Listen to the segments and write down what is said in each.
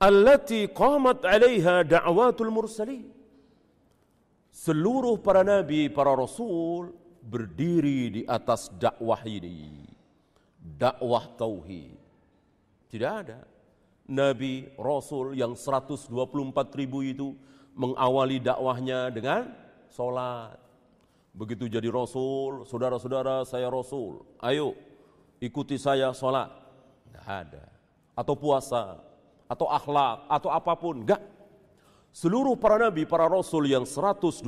allati qamat 'alaiha da'watul mursalin. Seluruh para nabi, para rasul berdiri di atas dakwah ini. Dakwah tauhid. Tidak ada nabi, rasul yang 124 ribu itu mengawali dakwahnya dengan Salat Begitu jadi rasul, saudara-saudara saya rasul, ayo ikuti saya Salat Tidak ada. Atau puasa, atau akhlak atau apapun. Enggak. Seluruh para nabi, para rasul yang 124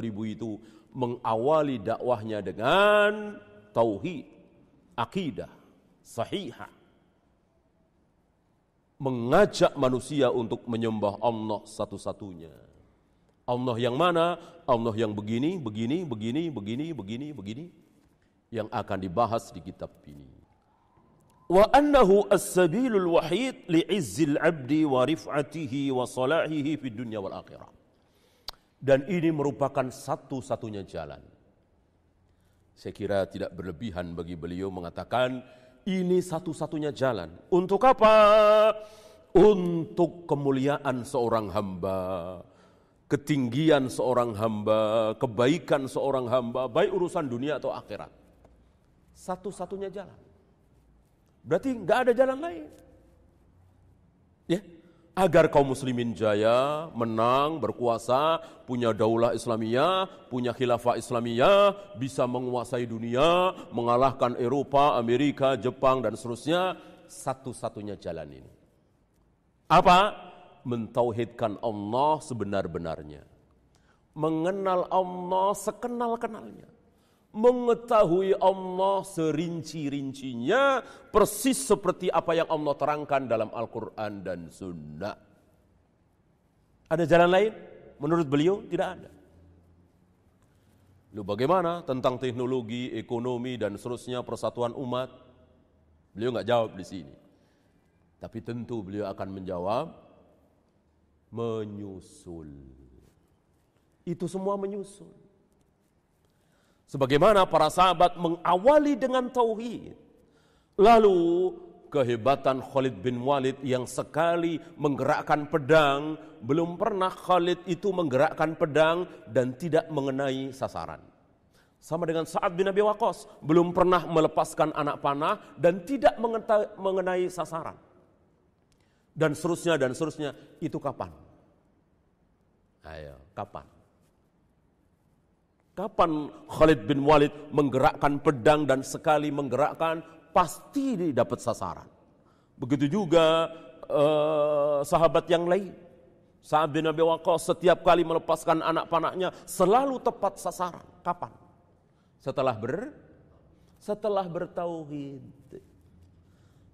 ribu itu mengawali dakwahnya dengan tauhid, akidah, sahihah. Mengajak manusia untuk menyembah Allah satu-satunya. Allah yang mana? Allah yang begini, begini, begini, begini, begini, begini. Yang akan dibahas di kitab ini wa annahu as-sabilul wahid li'izzil abdi wa rif'atihi wa salahihi fid dunya wal akhirah. Dan ini merupakan satu-satunya jalan. Saya kira tidak berlebihan bagi beliau mengatakan ini satu-satunya jalan. Untuk apa? Untuk kemuliaan seorang hamba, ketinggian seorang hamba, kebaikan seorang hamba, baik urusan dunia atau akhirat. Satu-satunya jalan. Berarti nggak ada jalan lain. Ya, agar kaum muslimin jaya, menang, berkuasa, punya daulah Islamiyah, punya khilafah Islamiyah, bisa menguasai dunia, mengalahkan Eropa, Amerika, Jepang dan seterusnya, satu-satunya jalan ini. Apa? Mentauhidkan Allah sebenar-benarnya. Mengenal Allah sekenal-kenalnya mengetahui Allah serinci-rincinya persis seperti apa yang Allah terangkan dalam Al-Quran dan Sunnah. Ada jalan lain? Menurut beliau tidak ada. Lalu bagaimana tentang teknologi, ekonomi dan seterusnya persatuan umat? Beliau nggak jawab di sini. Tapi tentu beliau akan menjawab menyusul. Itu semua menyusul. Sebagaimana para sahabat mengawali dengan tauhid. Lalu kehebatan Khalid bin Walid yang sekali menggerakkan pedang, belum pernah Khalid itu menggerakkan pedang dan tidak mengenai sasaran. Sama dengan Sa'ad bin Abi Waqqas, belum pernah melepaskan anak panah dan tidak mengenai sasaran. Dan seterusnya dan seterusnya, itu kapan? Ayo, kapan? Kapan Khalid bin Walid menggerakkan pedang dan sekali menggerakkan pasti didapat sasaran. Begitu juga eh, sahabat yang lain. Sa'ad bin Abi Waqqas setiap kali melepaskan anak panahnya selalu tepat sasaran. Kapan? Setelah ber setelah bertauhid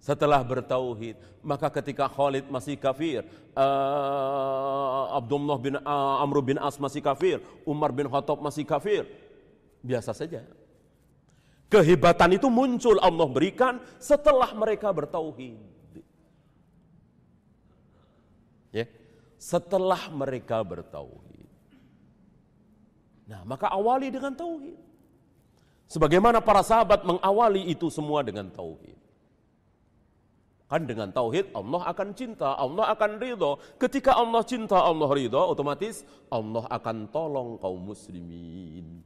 setelah bertauhid maka ketika Khalid masih kafir uh, Abdullah bin uh, Amr bin As masih kafir Umar bin Khattab masih kafir biasa saja kehebatan itu muncul Allah berikan setelah mereka bertauhid ya yeah. setelah mereka bertauhid nah maka awali dengan tauhid sebagaimana para sahabat mengawali itu semua dengan tauhid Kan dengan tauhid Allah akan cinta, Allah akan ridho. Ketika Allah cinta, Allah ridho, otomatis Allah akan tolong kaum muslimin.